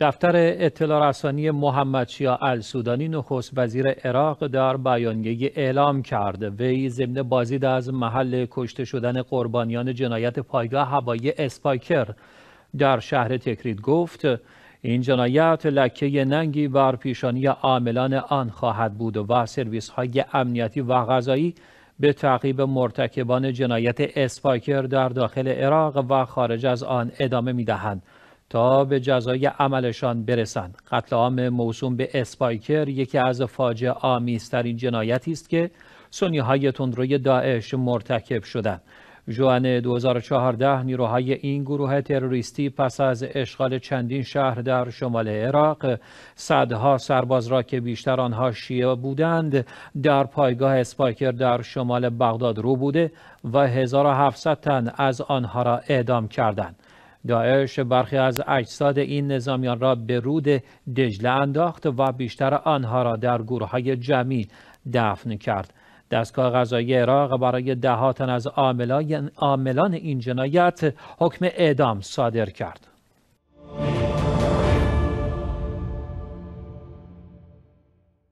دفتر اطلاع رسانی محمد شیا السودانی نخست وزیر عراق در بیانیه اعلام کرد وی ضمن بازدید از محل کشته شدن قربانیان جنایت پایگاه هوایی اسپایکر در شهر تکرید گفت این جنایت لکه ننگی بر پیشانی عاملان آن خواهد بود و سرویس های امنیتی و غذایی به تعقیب مرتکبان جنایت اسپایکر در داخل عراق و خارج از آن ادامه می‌دهند. تا به جزای عملشان برسند قتل عام موسوم به اسپایکر یکی از فاجعه آمیزترین جنایتی است که سنی های تندروی داعش مرتکب شدند جوان 2014 نیروهای این گروه تروریستی پس از اشغال چندین شهر در شمال عراق صدها سرباز را که بیشتر آنها شیعه بودند در پایگاه اسپایکر در شمال بغداد رو بوده و 1700 تن از آنها را اعدام کردند داعش برخی از اجساد این نظامیان را به رود دجله انداخت و بیشتر آنها را در گروه های جمعی دفن کرد. دستگاه غذایی عراق برای دهاتن از عاملان این جنایت حکم اعدام صادر کرد.